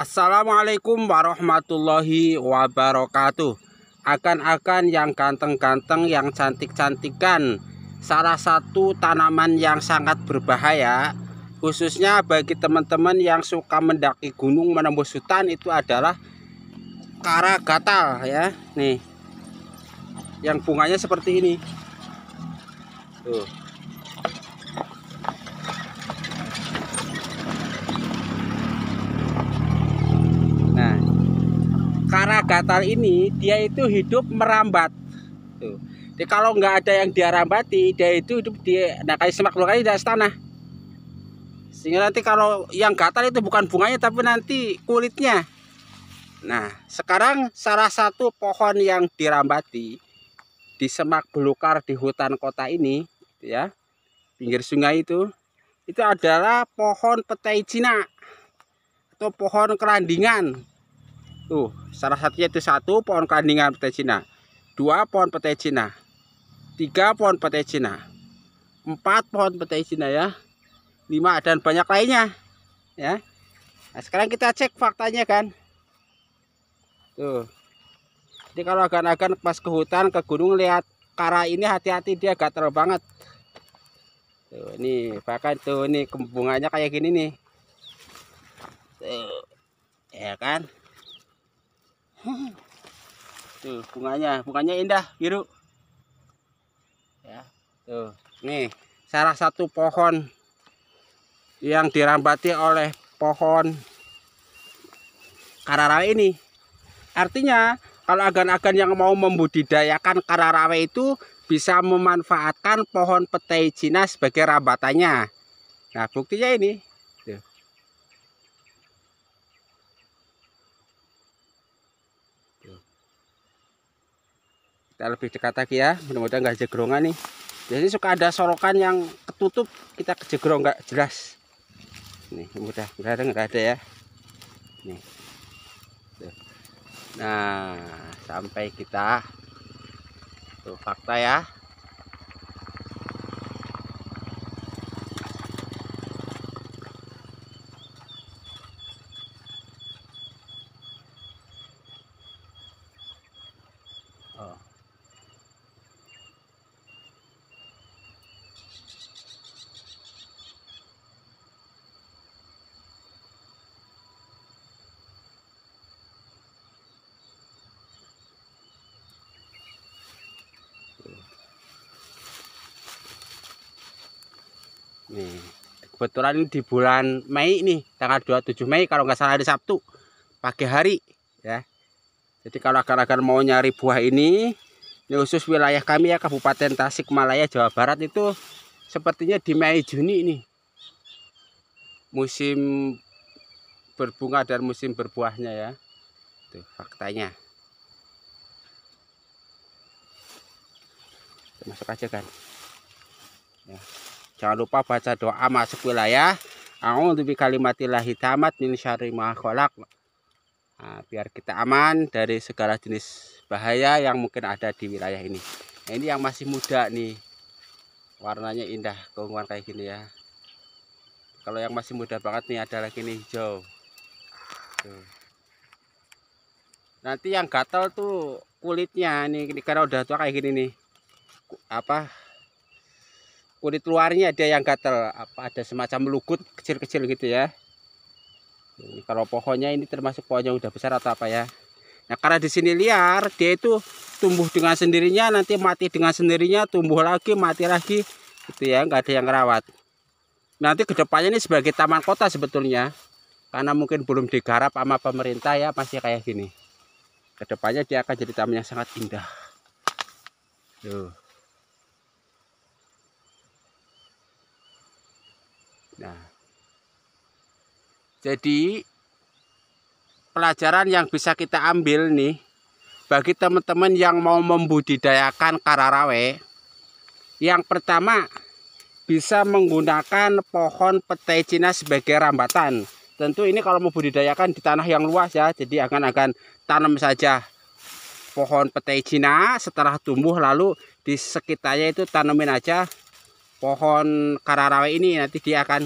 Assalamualaikum warahmatullahi wabarakatuh Akan-akan yang ganteng-ganteng yang cantik-cantikan Salah satu tanaman yang sangat berbahaya Khususnya bagi teman-teman yang suka mendaki gunung menembus hutan itu adalah Kara gatal ya Nih Yang bunganya seperti ini Tuh gatal ini dia itu hidup merambat. Tuh. Jadi kalau nggak ada yang dia rambati, dia itu hidup dia. nah kayak semak belukar di atas tanah. Sehingga nanti kalau yang gatal itu bukan bunganya tapi nanti kulitnya. Nah, sekarang salah satu pohon yang dirambati di semak belukar di hutan kota ini, ya, pinggir sungai itu, itu adalah pohon petai Cina atau pohon kerandingan. Tuh, salah satunya itu satu pohon kandingan petai Cina, dua pohon petai Cina, tiga pohon petai Cina, empat pohon petai Cina ya, lima dan banyak lainnya ya. Nah, sekarang kita cek faktanya kan. Tuh. Jadi kalau agan-agan pas ke hutan, ke gunung lihat kara ini hati-hati dia gatal banget. Tuh, ini bahkan tuh ini kembungannya kayak gini nih. Tuh. Ya kan? tuh bunganya bunganya indah biru ya tuh nih salah satu pohon yang dirambati oleh pohon kararawe ini artinya kalau agan-agan yang mau membudidayakan kararawe itu bisa memanfaatkan pohon petai Cina sebagai rambatannya nah buktinya ini kita lebih dekat lagi ya mudah-mudahan nggak jegrongan nih Jadi suka ada sorokan yang ketutup kita kejegrong nggak jelas nih mudah mudahan nggak ada ya nih tuh. nah sampai kita tuh fakta ya Nih, kebetulan di bulan Mei nih, tanggal 27 Mei kalau nggak salah hari Sabtu pagi hari ya. Jadi kalau agar-agar mau nyari buah ini, ini khusus wilayah kami ya Kabupaten Tasikmalaya Jawa Barat itu sepertinya di Mei Juni nih musim berbunga dan musim berbuahnya ya. Tuh faktanya. Masuk aja kan. Ya. Jangan lupa baca doa masuk wilayah. untuk bi kalimatilah hitamat min syari ma nah, biar kita aman dari segala jenis bahaya yang mungkin ada di wilayah ini. Nah, ini yang masih muda nih. Warnanya indah keunguan kayak gini ya. Kalau yang masih muda banget nih ada lagi nih hijau. Tuh. Nanti yang gatal tuh kulitnya nih karena udah tua kayak gini nih. Apa kulit luarnya ada yang gatel, apa ada semacam lugut kecil-kecil gitu ya ini kalau pohonnya ini termasuk pohon yang udah besar atau apa ya nah karena di sini liar dia itu tumbuh dengan sendirinya nanti mati dengan sendirinya tumbuh lagi mati lagi gitu ya nggak ada yang rawat. nanti kedepannya ini sebagai taman kota sebetulnya karena mungkin belum digarap sama pemerintah ya masih kayak gini kedepannya dia akan jadi taman yang sangat indah tuh Nah, jadi pelajaran yang bisa kita ambil nih bagi teman-teman yang mau membudidayakan kararawe, yang pertama bisa menggunakan pohon petai Cina sebagai rambatan. Tentu ini kalau mau budidayakan di tanah yang luas ya, jadi akan-akan tanam saja pohon petai Cina setelah tumbuh lalu di sekitarnya itu tanamin aja pohon kararawe ini nanti dia akan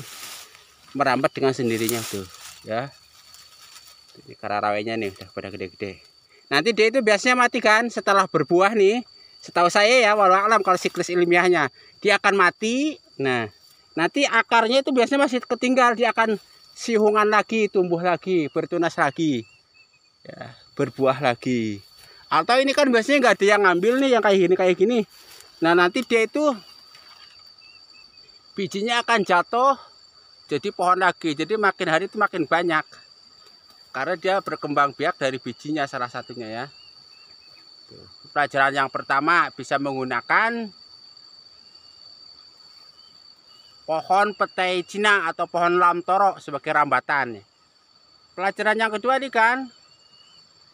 merambat dengan sendirinya tuh ya ini kararawenya nih udah pada gede-gede nanti dia itu biasanya mati kan setelah berbuah nih setahu saya ya walau alam kalau siklus ilmiahnya dia akan mati nah nanti akarnya itu biasanya masih ketinggal dia akan sihungan lagi tumbuh lagi bertunas lagi ya, berbuah lagi atau ini kan biasanya nggak ada yang ngambil nih yang kayak gini kayak gini nah nanti dia itu bijinya akan jatuh jadi pohon lagi jadi makin hari itu makin banyak karena dia berkembang biak dari bijinya salah satunya ya pelajaran yang pertama bisa menggunakan pohon petai Cina atau pohon lam lamtoro sebagai rambatan pelajaran yang kedua nih kan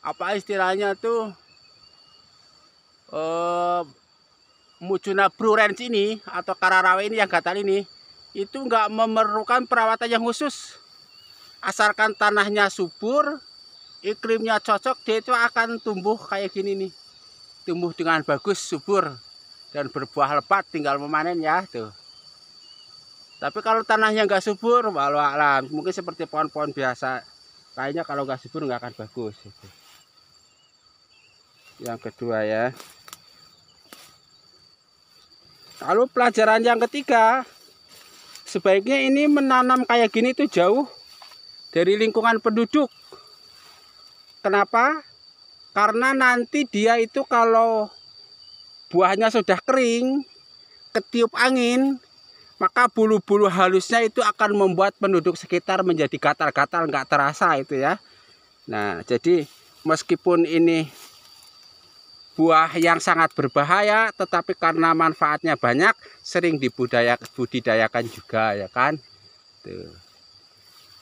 apa istilahnya tuh eh, Mujuna Brurens ini atau Kararawe ini yang gatal ini itu nggak memerlukan perawatan yang khusus. Asalkan tanahnya subur, iklimnya cocok, dia itu akan tumbuh kayak gini nih. Tumbuh dengan bagus, subur dan berbuah lebat tinggal memanen ya tuh. Tapi kalau tanahnya nggak subur, walau alam, mungkin seperti pohon-pohon biasa. Kayaknya kalau nggak subur nggak akan bagus. Gitu. Yang kedua ya. Lalu pelajaran yang ketiga, sebaiknya ini menanam kayak gini itu jauh dari lingkungan penduduk. Kenapa? Karena nanti dia itu kalau buahnya sudah kering, ketiup angin, maka bulu-bulu halusnya itu akan membuat penduduk sekitar menjadi gatal-gatal nggak terasa itu ya. Nah, jadi meskipun ini buah yang sangat berbahaya tetapi karena manfaatnya banyak sering dibudidayakan juga ya kan tuh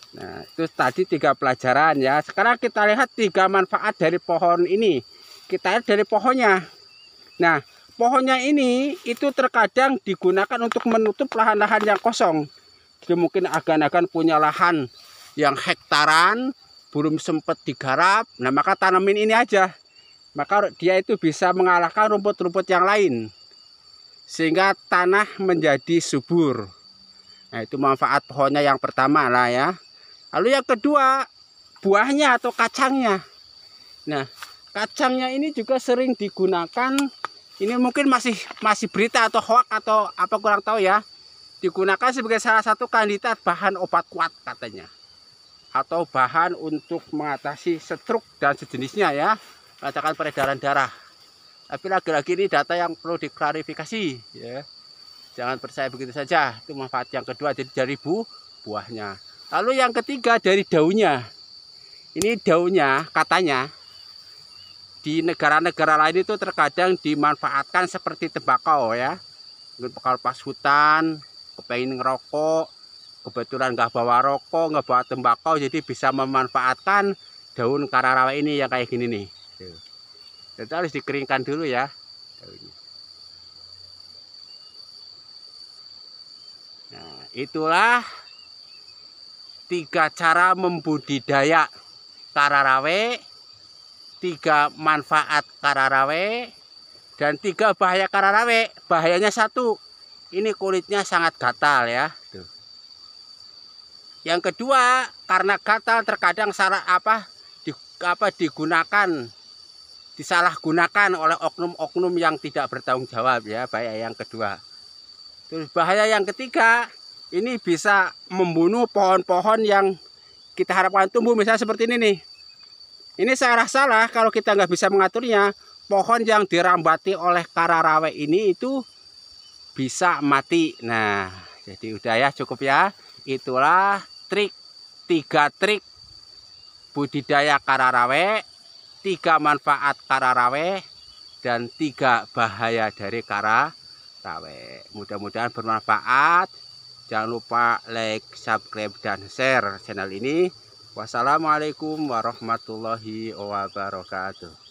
nah itu tadi tiga pelajaran ya sekarang kita lihat tiga manfaat dari pohon ini kita lihat dari pohonnya nah pohonnya ini itu terkadang digunakan untuk menutup lahan-lahan yang kosong jadi mungkin agan-agan punya lahan yang hektaran belum sempat digarap nah maka tanamin ini aja maka dia itu bisa mengalahkan rumput-rumput yang lain sehingga tanah menjadi subur nah itu manfaat pohonnya yang pertama lah ya lalu yang kedua buahnya atau kacangnya nah kacangnya ini juga sering digunakan ini mungkin masih masih berita atau hoax atau apa kurang tahu ya digunakan sebagai salah satu kandidat bahan obat kuat katanya atau bahan untuk mengatasi stroke dan sejenisnya ya merasakan peredaran darah. Tapi lagi-lagi ini data yang perlu diklarifikasi, ya. Jangan percaya begitu saja. Itu manfaat yang kedua jadi dari bu buahnya. Lalu yang ketiga dari daunnya. Ini daunnya katanya di negara-negara lain itu terkadang dimanfaatkan seperti tembakau ya. Mungkin bakal pas hutan, kepengen ngerokok, kebetulan nggak bawa rokok, nggak bawa tembakau, jadi bisa memanfaatkan daun kararawa ini yang kayak gini nih. Tuh. harus dikeringkan dulu ya Nah, itulah tiga cara membudidaya kararawe, tiga manfaat kararawe, dan tiga bahaya kararawe. Bahayanya satu, ini kulitnya sangat gatal ya. Yang kedua, karena gatal terkadang salah apa di, apa digunakan disalahgunakan oleh oknum-oknum yang tidak bertanggung jawab ya bahaya yang kedua terus bahaya yang ketiga ini bisa membunuh pohon-pohon yang kita harapkan tumbuh misalnya seperti ini nih ini saya salah kalau kita nggak bisa mengaturnya pohon yang dirambati oleh kararawe ini itu bisa mati nah jadi udah ya cukup ya itulah trik tiga trik budidaya kararawe tiga manfaat kara rawe dan tiga bahaya dari kara rawe Mudah-mudahan bermanfaat. Jangan lupa like, subscribe, dan share channel ini. Wassalamualaikum warahmatullahi wabarakatuh.